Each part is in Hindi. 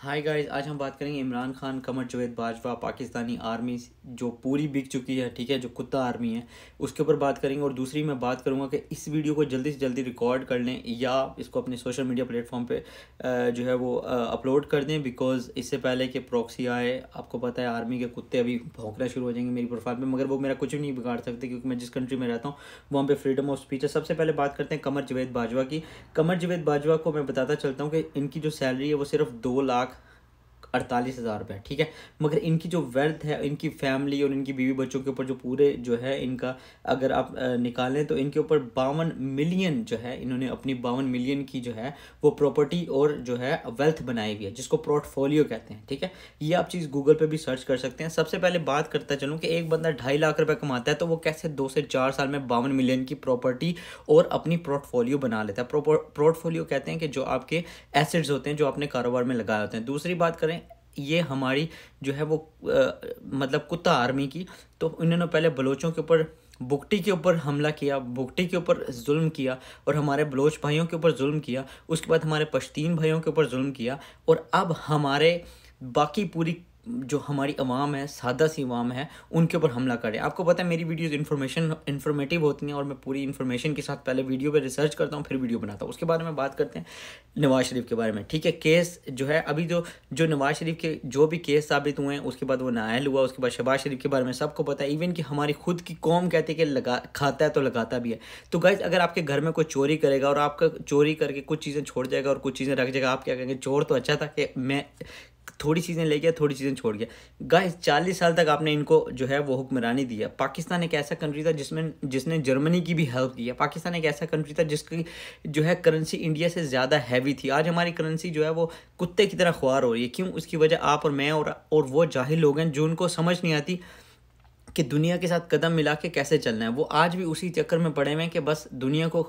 हाय गाइस आज हम बात करेंगे इमरान खान कमर जवेद बाजवा पाकिस्तानी आर्मी जो पूरी बिक चुकी है ठीक है जो कुत्ता आर्मी है उसके ऊपर बात करेंगे और दूसरी मैं बात करूंगा कि इस वीडियो को जल्दी से जल्दी रिकॉर्ड कर लें या इसको अपने सोशल मीडिया प्लेटफॉर्म पे जो है वो अपलोड कर दें बिकॉज इससे पहले कि प्रॉक्सी आए आपको पता है आर्मी के कुत्ते अभी भोंकना शुरू हो जाएंगे मेरी प्रोफाइल में मगर वो मेरा कुछ भी नहीं बिगाड़ सकते क्योंकि मैं जिस कंट्री में रहता हूँ वहाँ पर फ्रीडम ऑफ स्पीच है सबसे पहले बात करते हैं कमर जवेद बाजवा की कमर जवेद बाजवा को मैं बताता चलता हूँ कि इनकी जो सैलरी है वो सिर्फ दो लाख अड़तालीस हज़ार रुपये ठीक है मगर इनकी जो वर्थ है इनकी फैमिली और इनकी बीवी बच्चों के ऊपर जो पूरे जो है इनका अगर आप निकालें तो इनके ऊपर बावन मिलियन जो है इन्होंने अपनी बावन मिलियन की जो है वो प्रॉपर्टी और जो है वेल्थ बनाई हुई है जिसको पोर्टफोलियो कहते हैं ठीक है ये आप चीज़ गूगल पर भी सर्च कर सकते हैं सबसे पहले बात करता चलूँ कि एक बंदा ढाई लाख रुपये कमाता है तो वो कैसे दो से चार साल में बावन मिलियन की प्रॉपर्टी और अपनी पोर्टफोलियो बना लेता है पोर्टफोलियो कहते हैं कि जो आपके एसेट्स होते हैं जो आपने कारोबार में लगाए होते हैं दूसरी बात करें ये हमारी जो है वो आ, मतलब कुत्ता आर्मी की तो इन्होंने पहले बलोचों के ऊपर बुकटी के ऊपर हमला किया बुकटी के ऊपर जुल्म किया और हमारे बलोच भाइयों के ऊपर जुल्म किया उसके बाद हमारे पश्तीन भाइयों के ऊपर जुल्म किया और अब हमारे बाकी पूरी जो हमारी आवाम है सादा सी अवाम है उनके ऊपर हमला करें आपको पता है मेरी वीडियोज़ इन्फॉर्मेशन इन्फॉर्मेटिव होती हैं और मैं पूरी इन्फॉर्मेशन के साथ पहले वीडियो पर रिसर्च करता हूँ फिर वीडियो बनाता हूँ उसके बारे में बात करते हैं नवाज शरीफ के बारे में ठीक है केस जो है अभी जो जो नवाज शरीफ के जो भी केस साबित हुए हैं उसके बाद वो नायल हुआ उसके बाद शहबाज शरीफ के बारे में सबको पता है इवन कि हमारी खुद की कौम कहती है कि लगा खाता है तो लगाता भी है तो गैज अगर आपके घर में कोई चोरी करेगा और आपका चोरी करके कुछ चीज़ें छोड़ जाएगा और कुछ चीज़ें रख जाएगा आप क्या कहेंगे चोर तो अच्छा था कि मैं थोड़ी चीज़ें ले गया थोड़ी चीज़ें छोड़ गया गाइस चालीस साल तक आपने इनको जो है वो हुक्मरानी दिया पाकिस्तान एक ऐसा कंट्री था जिसमें जिसने जर्मनी की भी हेल्प किया पाकिस्तान एक ऐसा कंट्री था जिसकी जो है करेंसी इंडिया से ज़्यादा हैवी थी आज हमारी करेंसी जो है वो कुत्ते की तरह ख्वार हो रही है क्यों उसकी वजह आप और मैं और, और वो जाहिर लोग हैं जो उनको समझ नहीं आती कि दुनिया के साथ कदम मिला के कैसे चलना है वो आज भी उसी चक्कर में पड़े हुए हैं कि बस दुनिया को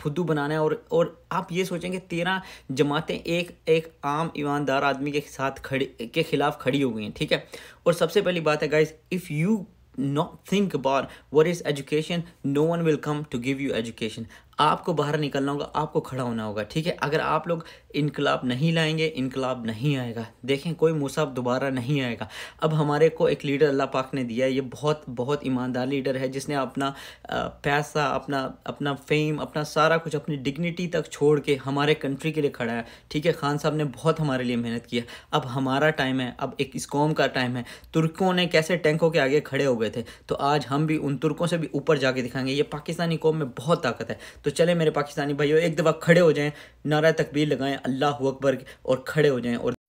फुद्दू बनाना है और और आप ये सोचेंगे तेरह जमातें एक एक आम ईमानदार आदमी के साथ खड़ी के खिलाफ खड़ी हो गई हैं ठीक है और सबसे पहली बात है guys if you not think about what is education no one will come to give you education आपको बाहर निकलना होगा आपको खड़ा होना होगा ठीक है अगर आप लोग इनकलाब नहीं लाएंगे इनकलाब नहीं आएगा देखें कोई मूसा दोबारा नहीं आएगा अब हमारे को एक लीडर अल्लाह पाक ने दिया है ये बहुत बहुत ईमानदार लीडर है जिसने अपना पैसा अपना अपना फेम अपना सारा कुछ अपनी डिग्निटी तक छोड़ के हमारे कंट्री के लिए खड़ा है ठीक है खान साहब ने बहुत हमारे लिए मेहनत की अब हमारा टाइम है अब एक इस कौम का टाइम है तुर्कों ने कैसे टैंकों के आगे खड़े हो गए थे तो आज हम भी उन तुर्कों से भी ऊपर जाके दिखाएंगे ये पाकिस्तानी कौम में बहुत ताकत है तो चले मेरे पाकिस्तानी भाइयों एक दफ़ा खड़े हो जाएँ नारा तकबीर लगाएँ अल्लाह अकबर और खड़े हो जाएँ और